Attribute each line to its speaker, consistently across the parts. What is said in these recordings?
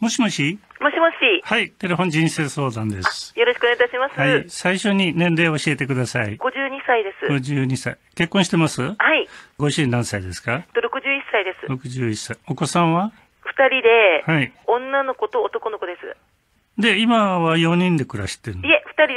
Speaker 1: もしもしもしもし。はい、テレフォン人生相談です。
Speaker 2: よろしくお願いいたしま
Speaker 1: す。はい、最初に年齢を教えてください。52歳です。52歳。結婚してますはい。ご主人何歳ですか ?61 歳です。61歳。お子さんは
Speaker 2: 二人で、はい、女の子と男の子です。
Speaker 1: で、今は4人で暮らしてるのいえ、2人で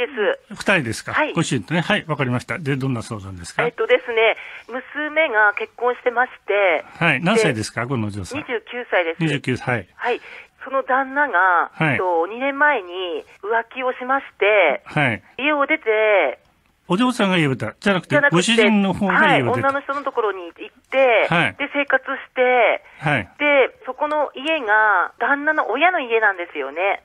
Speaker 1: す。2人ですか。はい。ご主人とね。はい、わかりました。で、どんな相談ですかえっ
Speaker 2: とですね、娘が結婚してまして。はい。何歳で
Speaker 1: すかこの女性。29
Speaker 2: 歳です。29歳。はい。その旦那が、はい、と2年前に浮気をしまして、はい、家を出て、
Speaker 1: お嬢さんが家を出た。じゃなくて、くてご主人の方が家を出た。はい、女の
Speaker 2: 人のところに行って、はい、で、生活して、はい、で、そこの家が、旦那の親の家なんですよね。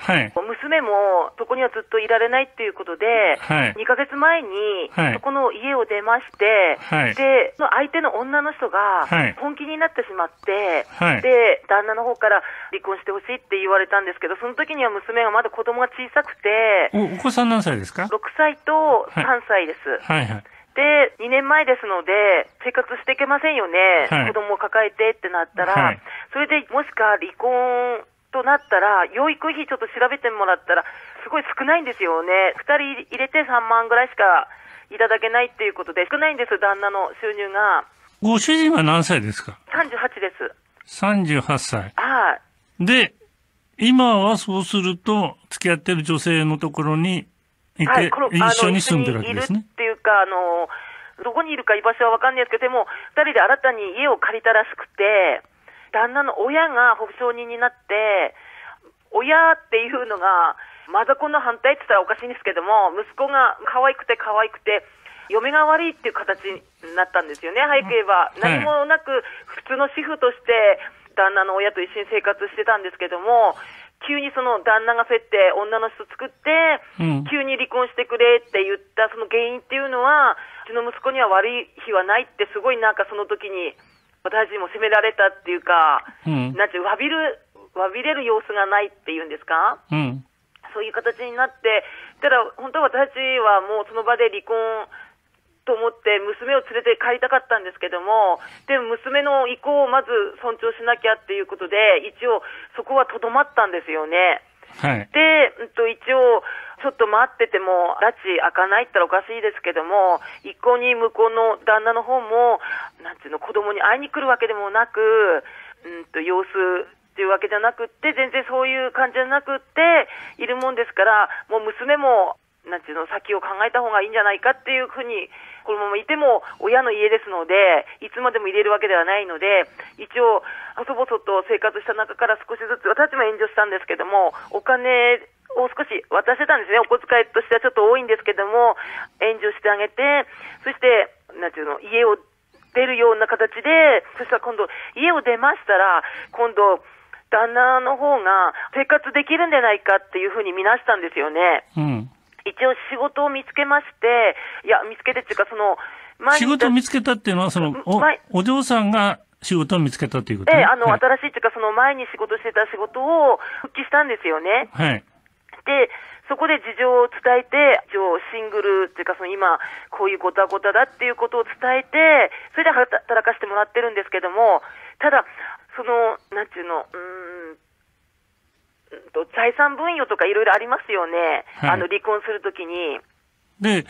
Speaker 2: はい、娘もそこにはずっといられないっていうことで、はい、2ヶ月前に、そこの家を出まして、はい、で、その相手の女の人が本気になってしまって、はい、で、旦那の方から離婚してほしいって言われたんですけど、その時には娘がまだ子供が小さくて、おお子
Speaker 1: さん何歳ですか ?6
Speaker 2: 歳と3歳です。はい、はいで、2年前ですので、生活していけませんよね、はい、子供を抱えてってなったら、はい、それでもしか離婚となったら、養育費ちょっと調べてもらったら、すごい少ないんですよね。二人入れて3万ぐらいしかいただけないっていうことで、少ないんです、旦那の収入が。
Speaker 1: ご主人は何歳ですか ?38 です。38歳。はい。で、今はそうすると、付き合ってる女性のところにいて、はい、一緒に住んでるわけですね。っ
Speaker 2: ていうか、あの、どこにいるか居場所はわかんないですけど、でも、二人で新たに家を借りたらしくて、旦那の親が保証人になって、親っていうのが、マザコンの反対って言ったらおかしいんですけども、息子が可愛くて可愛くて、嫁が悪いっていう形になったんですよね、早く言えば。何もなく、普通の主婦として、旦那の親と一緒に生活してたんですけども、急にその旦那が競って女の人作って、急に離婚してくれって言ったその原因っていうのは、うちの息子には悪い日はないってすごいなんかその時に私も責められたっていうか、うん、なんていう、わびる、わびれる様子がないっていうんですか、うん、そういう形になって、ただ、本当は私はもうその場で離婚と思って、娘を連れて帰りたかったんですけども、でも娘の意向をまず尊重しなきゃっていうことで、一応、そこはとどまったんですよね。はい、で、えっと、一応、ちょっと待ってても、拉致開かないったらおかしいですけども、一向に向こうの旦那の方も、なんていうの、子供に会いに来るわけでもなく、うんと、様子っていうわけじゃなくって、全然そういう感じじゃなくって、いるもんですから、もう娘もなんていうの、先を考えた方がいいんじゃないかっていうふうに、このままいても親の家ですので、いつまでも入れるわけではないので、一応、細々と生活した中から少しずつ、私たちも援助したんですけども、お金を少し渡してたんですね。お小遣いとしてはちょっと多いんですけども、援助してあげて、そして、なんていうの、家を出るような形で、そしたら今度、家を出ましたら、今度、旦那の方が生活できるんじゃないかっていうふうに見なしたんですよね。うん一応仕事を見つけまして、いや、見つけてっていうか、その、仕事を
Speaker 1: 見つけたっていうのは、そのお、お嬢さんが仕事を見つけたっていうこと、ね、ええ、あの、はい、
Speaker 2: 新しいっていうか、その前に仕事してた仕事を復帰したんですよね。はい。で、そこで事情を伝えて、一応シングルっていうか、その今、こういうごたごただっていうことを伝えて、それで働かせてもらってるんですけども、ただ、その、なんていうの、うんと財産分与とかいろいろありますよね、はい、あの離婚するときに。
Speaker 1: で、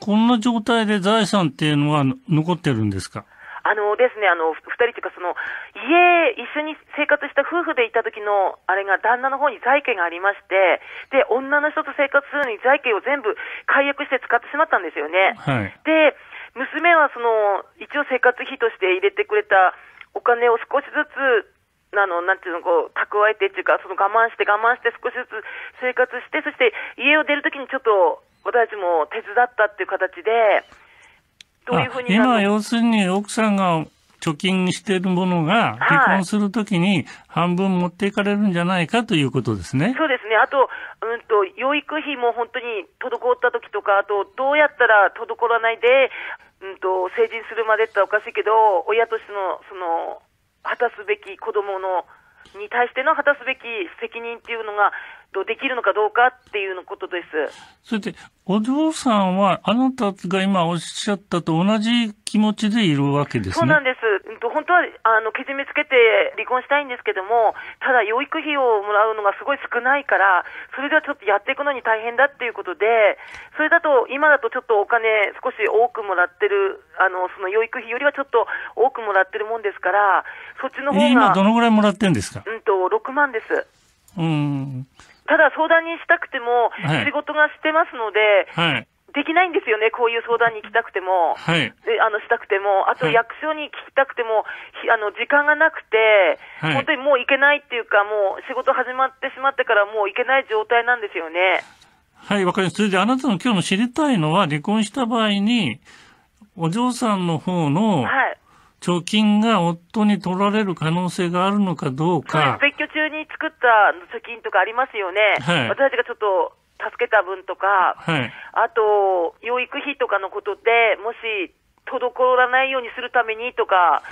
Speaker 1: こんな状態で財産っていうのは残ってるんですか
Speaker 2: あのですね、あの、二人というか、その、家、一緒に生活した夫婦でいた時の、あれが、旦那の方に財形がありまして、で、女の人と生活するのに財形を全部解約して使ってしまったんですよね。はい、で、娘はその、一応生活費として入れてくれたお金を少しずつあの、なんていうの、こう、蓄えてっていうか、その我慢して我慢して少しずつ生活して、そして家を出るときにちょっと私たちも手伝ったっていう形で、
Speaker 1: どういうふうに今、要するに奥さんが貯金しているものが、離婚するときに半分持っていかれるんじゃないかということですね。はい、そ
Speaker 2: うですね。あと、うんと、養育費も本当に滞ったときとか、あと、どうやったら滞らないで、うんと、成人するまでっておかしいけど、親としての、その、果たすべき子供のに対しての果たすべき責任っていうのができるのかどうかっていうのことです。
Speaker 1: それでお嬢さんは、あなたが今おっしゃったと同じ気持ちでいるわけですね。そうなんで
Speaker 2: す。本当は、あの、けじめつけて離婚したいんですけども、ただ養育費をもらうのがすごい少ないから、それではちょっとやっていくのに大変だっていうことで、それだと、今だとちょっとお金少し多くもらってる、あの、その養育費よりはちょっと多くもらってるもんですから、そっちの方が。今どのぐらいも
Speaker 1: らってるんですかう
Speaker 2: んと、6万です。
Speaker 1: うん。
Speaker 2: ただ相談にしたくても、仕事がしてますので、はい、できないんですよね、こういう相談に行きたくても、はい、であのしたくても、あと役所に聞きたくても、あの時間がなくて、はい、本当にもう行けないっていうか、もう仕事始まってしまってから、もう行けない状態なんですよね。
Speaker 1: はい、わかります。それで、あなたの今日の知りたいのは、離婚した場合に、お嬢さんの方の、はい貯金が夫に取られる可能性があるのかどうか。は
Speaker 2: い、別居中に作った貯金とかありますよね。はい、私たちがちょっと助けた分とか、はい、あと、養育費とかのことで、もし、滞らないようにするためにとか、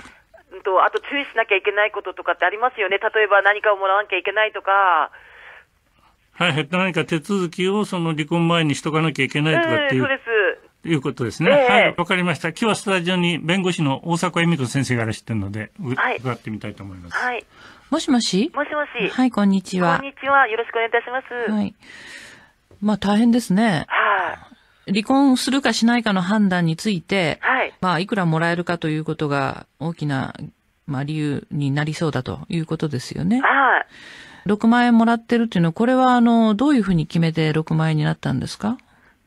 Speaker 2: とあと注意しなきゃいけないこととかってありますよね。例えば何かをもらわなきゃいけないとか。
Speaker 1: はい、何か手続きをその離婚前にしとかなきゃいけないとかっていう。うん、そうです。ということですね。えー、はい、わかりました。今日はスタジオに弁護士の大阪恵美子先生がいらっしゃってるので、はい、伺ってみたいと思います。
Speaker 3: はい。もしもしもしもし。はい、こんにちは。こんにちは。よろしくお願いいたします。はい。まあ、大変ですね。はい、あ。離婚するかしないかの判断について、はい。まあ、いくらもらえるかということが大きな、まあ、理由になりそうだということですよね。はい。6万円もらってるっていうのは、これはあの、どういうふうに決めて6万円になったんですか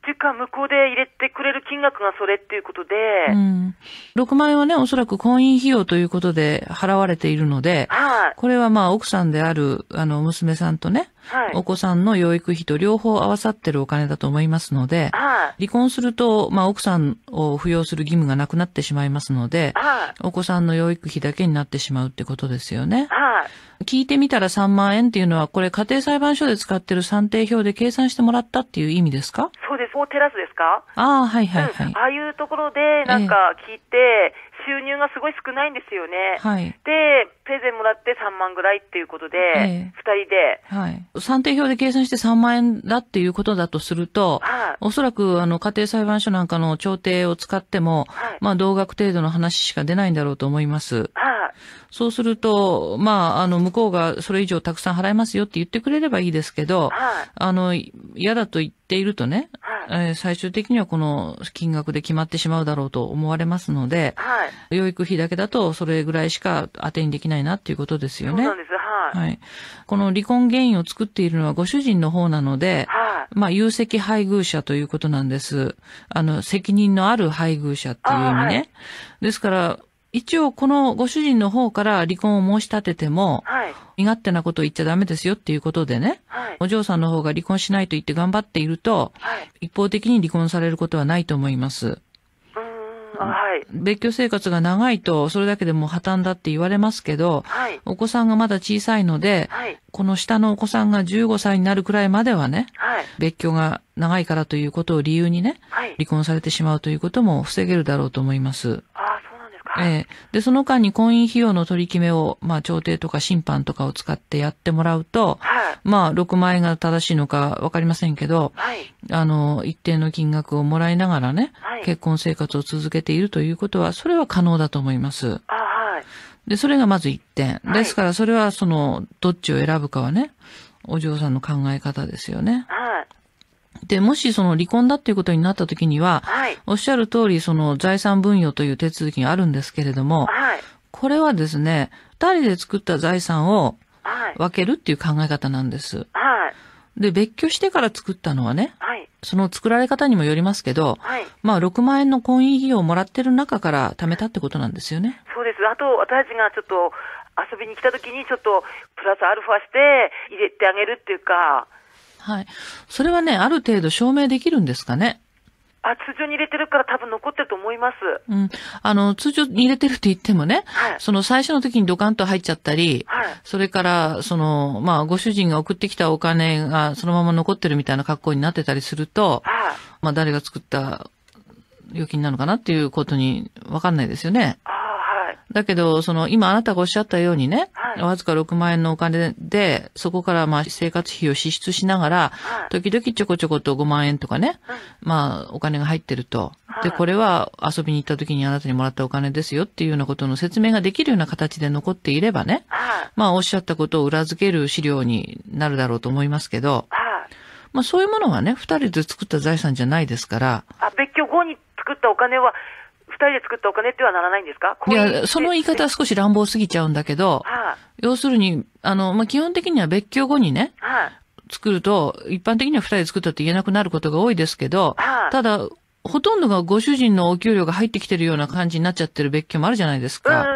Speaker 2: ていうか、向こうで入れてくれる金額がそれっていうことで、うん、
Speaker 3: 6万円はね、おそらく婚姻費用ということで払われているので、はいこれはまあ奥さんである、あの、娘さんとね、はい、お子さんの養育費と両方合わさってるお金だと思いますので、はい、離婚すると、まあ奥さんを扶養する義務がなくなってしまいますので、はい、お子さんの養育費だけになってしまうってことですよね。はい、聞いてみたら3万円っていうのは、これ家庭裁判所で使ってる算定表で計算してもらったっていう意味ですか
Speaker 2: そうです。もうテラスですかああ、はいはいはい、うん、ああいうところでなんか聞いて、えー収入がすごい少ないんですよね。はい、で、プレゼンもらって3万ぐらいっていうことで、えー、2人で、
Speaker 3: はい。算定表で計算して3万円だっていうことだとすると、はい、おそらくあの家庭裁判所なんかの調停を使っても、はい、まあ同額程度の話しか出ないんだろうと思います。はい、そうすると、まあ、あの、向こうがそれ以上たくさん払いますよって言ってくれればいいですけど、はい、あの、嫌だと言って、っているとね、はい、えー、最終的にはこの金額で決まってしまうだろうと思われますので、はい、養育費だけだとそれぐらいしか当てにできないなっていうことですよね。はい。この離婚原因を作っているのはご主人の方なので、はい、まあ、有責配偶者ということなんです。あの、責任のある配偶者っていう意味ね。はい、ですから、一応このご主人の方から離婚を申し立てても、はい、身勝手なことを言っちゃダメですよっていうことでね、はい、お嬢さんの方が離婚しないと言って頑張っていると、はい、一方的に離婚されることはないと思います。はい、別居生活が長いと、それだけでも破綻だって言われますけど、はい、お子さんがまだ小さいので、はい、この下のお子さんが15歳になるくらいまではね、はい、別居が長いからということを理由にね、離婚されてしまうということも防げるだろうと思います。あえー、で、その間に婚姻費用の取り決めを、まあ、調停とか審判とかを使ってやってもらうと、はい、まあ、6万円が正しいのかわかりませんけど、はい、あの、一定の金額をもらいながらね、はい、結婚生活を続けているということは、それは可能だと思います。で、それがまず1点。ですから、それは、その、どっちを選ぶかはね、お嬢さんの考え方ですよね。で、もしその離婚だっていうことになった時には、はい、おっしゃる通りその財産分与という手続きがあるんですけれども、はい、これはですね、二人で作った財産を分けるっていう考え方なんです。はい、で、別居してから作ったのはね、はい、その作られ方にもよりますけど、はい、まあ6万円の婚姻費用をもらってる中から貯めたってことなんですよね。
Speaker 2: そうです。あと、私たちがちょっと遊びに来た時にちょっとプラスアルファして入れてあげるっていうか、
Speaker 3: はい。それはね、ある程度証明できるんですかね。
Speaker 2: あ、通常に入れてるから多分残ってると思います。う
Speaker 3: ん。あの、通常に入れてるって言ってもね、はい、その最初の時にドカンと入っちゃったり、はい、それから、その、まあ、ご主人が送ってきたお金がそのまま残ってるみたいな格好になってたりすると、はい、まあ、誰が作った預金なのかなっていうことに分かんないですよね。あだけど、その、今あなたがおっしゃったようにね、はい、わずか6万円のお金で、そこからまあ生活費を支出しながら、はい、時々ちょこちょこと5万円とかね、うん、まあお金が入ってると。で、これは遊びに行った時にあなたにもらったお金ですよっていうようなことの説明ができるような形で残っていればね、まあおっしゃったことを裏付ける資料になるだろうと思いますけど、まあそういうものはね、二人で作った財産じゃないですから。
Speaker 2: あ、別居後に作ったお金は、人で作ったお金ってはならないんですかいや、その言い方
Speaker 3: は少し乱暴すぎちゃうんだけど、はい、要するに、あの、まあ、基本的には別居後にね、はい、作ると、一般的には二人で作ったって言えなくなることが多いですけど、はい、ただ、ほとんどがご主人のお給料が入ってきてるような感じになっちゃってる別居もあるじゃないですか。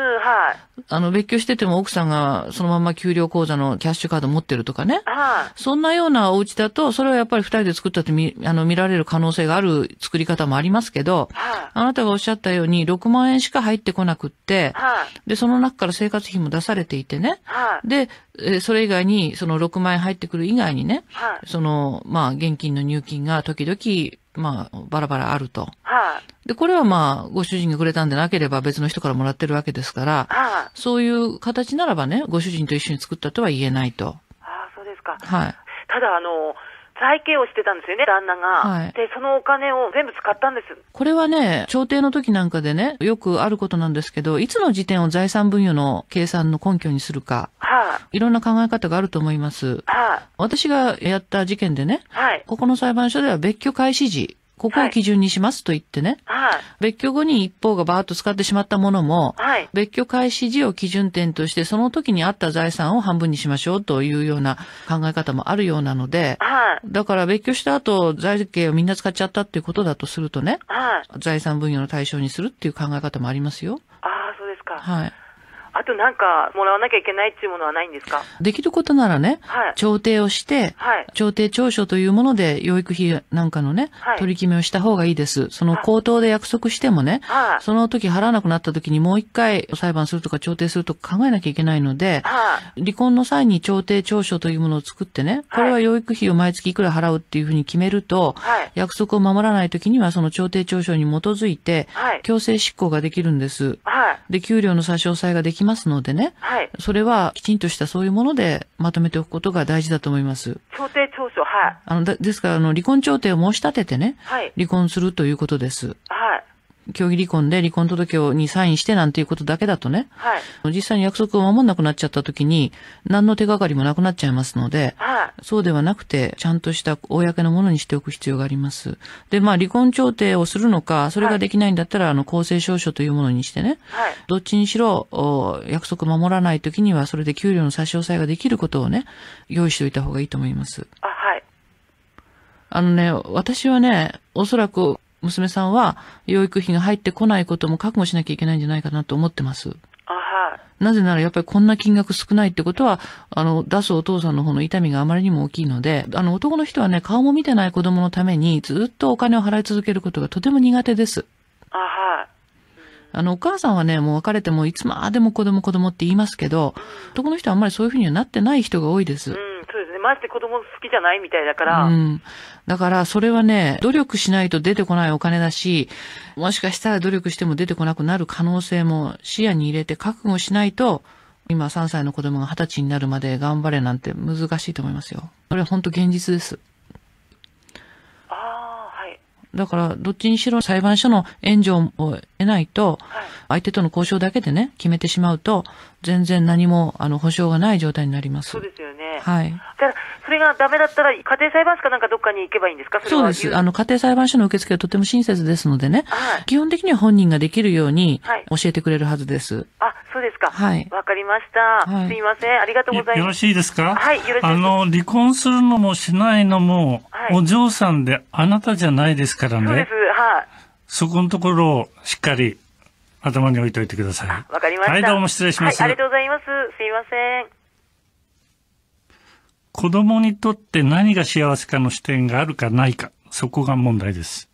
Speaker 3: あの、別居してても奥さんがそのまま給料口座のキャッシュカード持ってるとかね。はい、そんなようなお家だと、それはやっぱり二人で作ったってみ、あの、見られる可能性がある作り方もありますけど、はい、あなたがおっしゃったように6万円しか入ってこなくって、はい、で、その中から生活費も出されていてね。はい、で、えそれ以外に、その6万円入ってくる以外にね、はい、その、まあ、現金の入金が時々、まあ、バラバラあると。はい、あ、で、これはまあ、ご主人がくれたんでなければ別の人からもらってるわけですから、はあ、そういう形ならばね、ご主人と一緒に作ったとは言えないと。
Speaker 2: ああ、そうですか。はい。ただ、あの、会計をしてたんですよね、旦那が。はい、で、そのお金を全部使ったんです。
Speaker 3: これはね、調停の時なんかでね、よくあることなんですけど、いつの時点を財産分与の計算の根拠にするか、
Speaker 2: はあ、いろ
Speaker 3: んな考え方があると思います。はあ、私がやった事件でね、はい、ここの裁判所では別居開始時、ここを基準にしますと言ってね、はい、別居後に一方がバーッと使ってしまったものも、はい、別居開始時を基準点として、その時にあった財産を半分にしましょうというような考え方もあるようなので、はい、だから別居した後、財形をみんな使っちゃったっていうことだとするとね、財産分与の対象にするっていう考え方もありますよ。
Speaker 2: ああ、そうですか。はい。あとなんか、もらわなきゃいけないっていうものはないんですか
Speaker 3: できることならね、はい、調停をして、はい、調停調書というもので、養育費なんかのね、はい、取り決めをした方がいいです。その口頭で約束してもね、その時払わなくなった時にもう一回裁判するとか調停するとか考えなきゃいけないので、離婚の際に調停調書というものを作ってね、これは養育費を毎月いくら払うっていうふうに決めると、約束を守らない時にはその調停調書に基づいて、強制執行ができるんです。で、給料の差し押さえができますますのでね、はい、それはきちんとしたそういうものでまとめておくことが大事だと思います。
Speaker 2: 調停調書、は
Speaker 3: い。あの、ですから、あの、離婚調停を申し立ててね、はい、離婚するということです。はい。競技離婚で離婚届にサインしてなんていうことだけだとね、はい、実際に約束を守んなくなっちゃった時に、何の手がかりもなくなっちゃいますので、はい、そうではなくて、ちゃんとした公のものにしておく必要があります。で、まあ、離婚調停をするのか、それができないんだったら、はい、あの、公正証書というものにしてね、はい、どっちにしろ、お約束守らない時には、それで給料の差し押さえができることをね、用意しておいた方がいいと思います。あ、はい。あのね、私はね、おそらく娘さんは養育費が入ってこないことも覚悟しなきゃいけないんじゃないかなと思ってます。あはい、なぜならやっぱりこんな金額少ないってことは、あの、出すお父さんの方の痛みがあまりにも大きいので、あの、男の人はね、顔も見てない子供のためにずっとお金を払い続けることがとても苦手です。あはい。あの、お母さんはね、もう別れてもいつまでも子供子供って言いますけど、男の人はあんまりそういうふうにはなってない人が多いです。うん
Speaker 2: マジで子供好きじゃないみたいだから。
Speaker 3: うん。だからそれはね、努力しないと出てこないお金だし、もしかしたら努力しても出てこなくなる可能性も視野に入れて覚悟しないと、今3歳の子供が20歳になるまで頑張れなんて難しいと思いますよ。それは本当現実です。だから、どっちにしろ裁判所の援助を得ないと、相手との交渉だけでね、決めてしまうと、全然何も、あの、保証がない状態になります。そう
Speaker 2: ですよね。はい。ただ、それがダメだったら、家庭裁判所かなんかどっかに行けばいいんですかそうです。
Speaker 3: あの、家庭裁判所の受付はとても親切ですのでね、はい、基本的には本人ができるように、教えてくれるはずです。はい、あ、
Speaker 2: そうですか。はい。わかりました。はい、すいません。ありがとうございます。よろし
Speaker 1: いですかはい、よろしいです。あの、離婚するのもしないのも、はい、お嬢さんであなたじゃないですからね。そうです、はい、そこのところをしっかり頭に置いといてください。わ
Speaker 2: かりました。はい、どうも失礼します、はい、ありがとうございます。すいません。
Speaker 1: 子供にとって何が幸せかの視点があるかないか、そこが問題です。